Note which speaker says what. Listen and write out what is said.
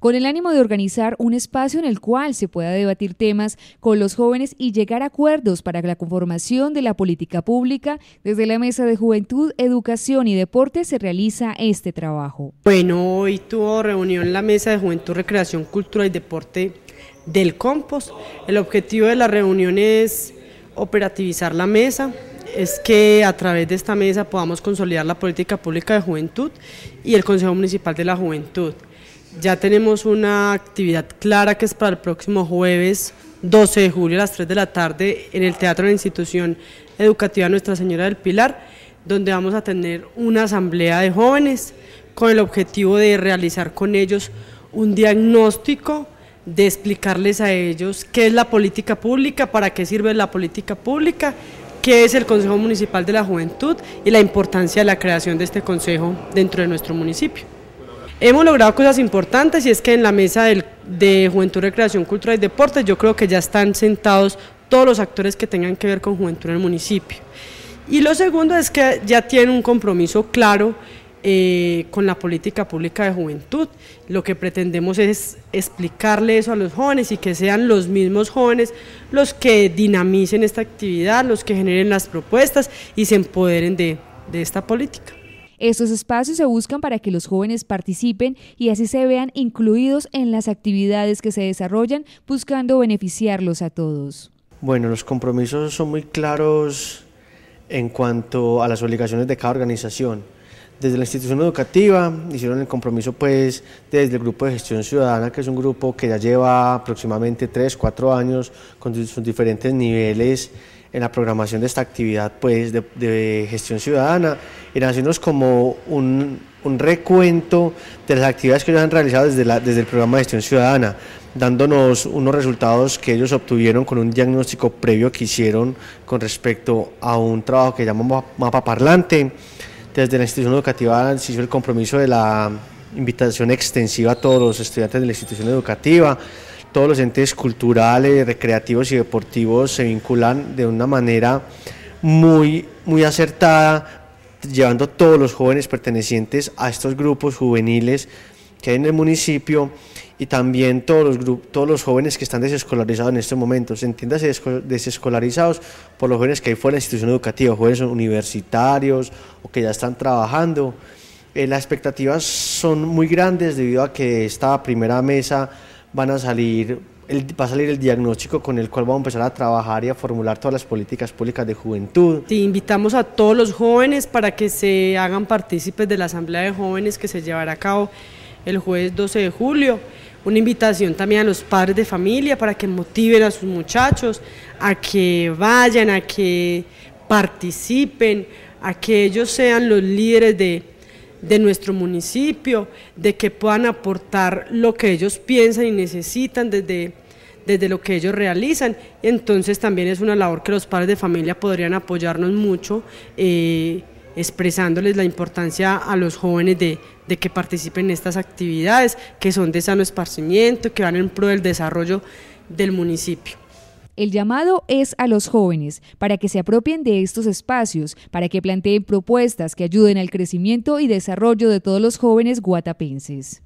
Speaker 1: con el ánimo de organizar un espacio en el cual se pueda debatir temas con los jóvenes y llegar a acuerdos para la conformación de la política pública. Desde la Mesa de Juventud, Educación y Deporte se realiza este trabajo.
Speaker 2: Bueno, hoy tuvo reunión la Mesa de Juventud, Recreación, Cultura y Deporte del COMPOS. El objetivo de la reunión es operativizar la mesa, es que a través de esta mesa podamos consolidar la política pública de juventud y el Consejo Municipal de la Juventud. Ya tenemos una actividad clara que es para el próximo jueves 12 de julio a las 3 de la tarde en el Teatro de la Institución Educativa Nuestra Señora del Pilar, donde vamos a tener una asamblea de jóvenes con el objetivo de realizar con ellos un diagnóstico, de explicarles a ellos qué es la política pública, para qué sirve la política pública, qué es el Consejo Municipal de la Juventud y la importancia de la creación de este consejo dentro de nuestro municipio. Hemos logrado cosas importantes y es que en la mesa de Juventud, Recreación, Cultura y Deportes yo creo que ya están sentados todos los actores que tengan que ver con juventud en el municipio. Y lo segundo es que ya tienen un compromiso claro eh, con la política pública de juventud. Lo que pretendemos es explicarle eso a los jóvenes y que sean los mismos jóvenes los que dinamicen esta actividad, los que generen las propuestas y se empoderen de esta
Speaker 1: política. Estos espacios se buscan para que los jóvenes participen y así se vean incluidos en las actividades que se desarrollan, buscando beneficiarlos a todos.
Speaker 3: Bueno, los compromisos son muy claros en cuanto a las obligaciones de cada organización. Desde la institución educativa hicieron el compromiso pues desde el grupo de gestión ciudadana, que es un grupo que ya lleva aproximadamente 3, cuatro años con sus diferentes niveles en la programación de esta actividad pues, de, gestión ciudadana, en hacernos como un, recuento de las actividades que ellos han realizado desde, desde el programa de gestión ciudadana, dándonos unos resultados que ellos obtuvieron con un diagnóstico previo que hicieron con respecto a un trabajo que llamamos mapa parlante. Desde la institución educativa se hizo el compromiso de la invitación extensiva a todos los estudiantes de la institución educativa todos los entes culturales, recreativos y deportivos se vinculan de una manera muy, muy acertada, llevando a todos los jóvenes pertenecientes a estos grupos juveniles que hay en el municipio y también todos los, todos los jóvenes que están desescolarizados en estos momentos. Entiéndase desescolarizados por los jóvenes que hay fuera de la institución educativa, jóvenes universitarios o que ya están trabajando. Eh, las expectativas son muy grandes debido a que esta primera mesa van a salir, el, va a salir el diagnóstico con el cual vamos a empezar a trabajar y a formular todas las políticas públicas de juventud. Te
Speaker 2: invitamos a todos los jóvenes para que se hagan partícipes de la Asamblea de Jóvenes que se llevará a cabo el jueves 12 de julio. Una invitación también a los padres de familia para que motiven a sus muchachos a que vayan, a que participen, a que ellos sean los líderes de de nuestro municipio, de que puedan aportar lo que ellos piensan y necesitan desde, desde lo que ellos realizan. Entonces también es una labor que los padres de familia podrían apoyarnos mucho, eh, expresándoles la importancia a los jóvenes de, de que participen en estas actividades, que son de sano esparcimiento, que van en pro del desarrollo del municipio.
Speaker 1: El llamado es a los jóvenes para que se apropien de estos espacios, para que planteen propuestas que ayuden al crecimiento y desarrollo de todos los jóvenes guatapenses.